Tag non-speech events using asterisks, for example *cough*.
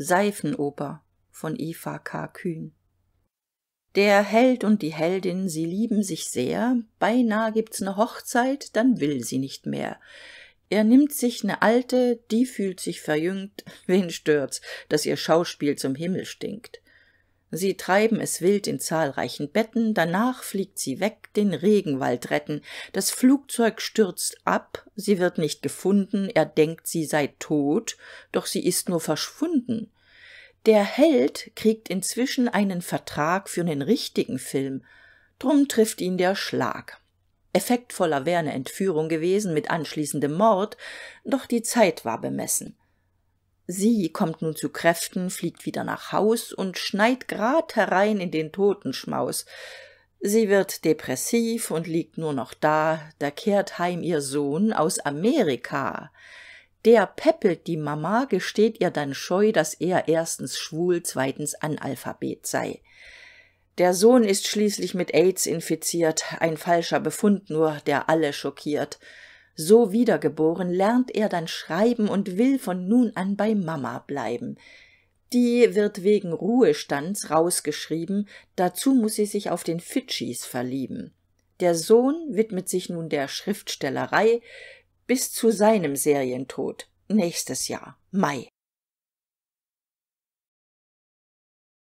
Seifenoper von Eva K. Kühn. Der Held und die Heldin, sie lieben sich sehr, beinahe gibt's ne Hochzeit, dann will sie nicht mehr. Er nimmt sich ne Alte, die fühlt sich verjüngt, *laughs* wen stört's, dass ihr Schauspiel zum Himmel stinkt. Sie treiben es wild in zahlreichen Betten, danach fliegt sie weg, den Regenwald retten. Das Flugzeug stürzt ab, sie wird nicht gefunden, er denkt, sie sei tot, doch sie ist nur verschwunden. Der Held kriegt inzwischen einen Vertrag für einen richtigen Film, drum trifft ihn der Schlag. Effektvoller wäre eine Entführung gewesen mit anschließendem Mord, doch die Zeit war bemessen. Sie kommt nun zu Kräften, fliegt wieder nach Haus und schneit grad herein in den Totenschmaus. Sie wird depressiv und liegt nur noch da, da kehrt heim ihr Sohn aus Amerika. Der peppelt die Mama, gesteht ihr dann scheu, dass er erstens schwul, zweitens Analphabet sei. Der Sohn ist schließlich mit AIDS infiziert, ein falscher Befund nur, der alle schockiert. So wiedergeboren lernt er dann schreiben und will von nun an bei Mama bleiben. Die wird wegen Ruhestands rausgeschrieben, dazu muss sie sich auf den Fidschis verlieben. Der Sohn widmet sich nun der Schriftstellerei bis zu seinem Serientod nächstes Jahr, Mai.